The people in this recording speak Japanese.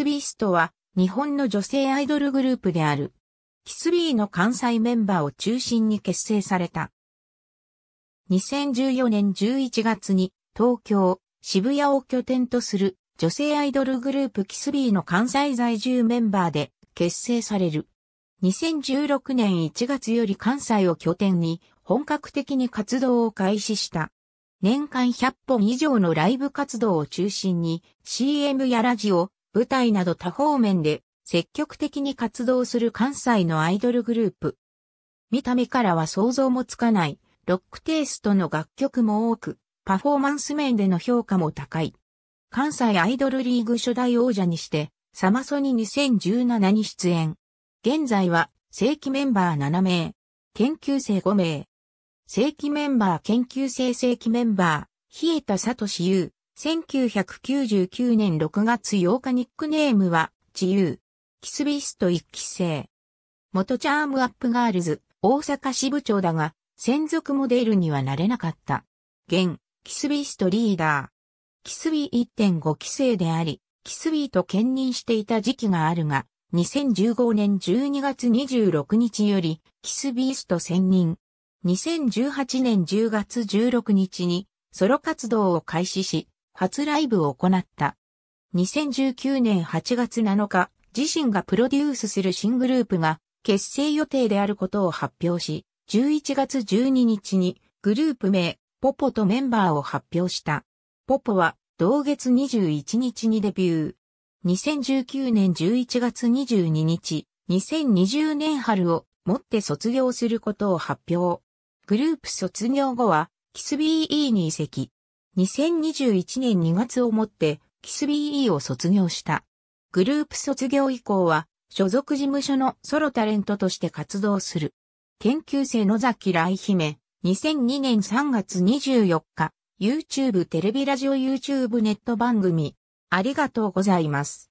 スビーストは、日本の女性アイドルグループである。キスビーの関西メンバーを中心に結成された。2014年11月に東京、渋谷を拠点とする女性アイドルグループキスビーの関西在住メンバーで結成される。2016年1月より関西を拠点に本格的に活動を開始した。年間100本以上のライブ活動を中心に CM やラジオ、舞台など多方面で積極的に活動する関西のアイドルグループ。見た目からは想像もつかないロックテイストの楽曲も多く、パフォーマンス面での評価も高い。関西アイドルリーグ初代王者にして、サマソニ2017に出演。現在は正規メンバー7名、研究生5名。正規メンバー研究生正規メンバー、冷えたゆう。1999年6月8日ニックネームは、自由。キスビスト1期生。元チャームアップガールズ、大阪支部長だが、専属モデルにはなれなかった。現、キスビストリーダー。キスビー1.5期生であり、キスビーと兼任していた時期があるが、2015年12月26日より、キスビースト専任。2018年10月16日に、ソロ活動を開始し、初ライブを行った。2019年8月7日、自身がプロデュースする新グループが結成予定であることを発表し、11月12日にグループ名、ポポとメンバーを発表した。ポポは同月21日にデビュー。2019年11月22日、2020年春をもって卒業することを発表。グループ卒業後は、キス BE に移籍。2021年2月をもってキス BE を卒業した。グループ卒業以降は所属事務所のソロタレントとして活動する。研究生野崎来姫、2002年3月24日、YouTube テレビラジオ YouTube ネット番組、ありがとうございます。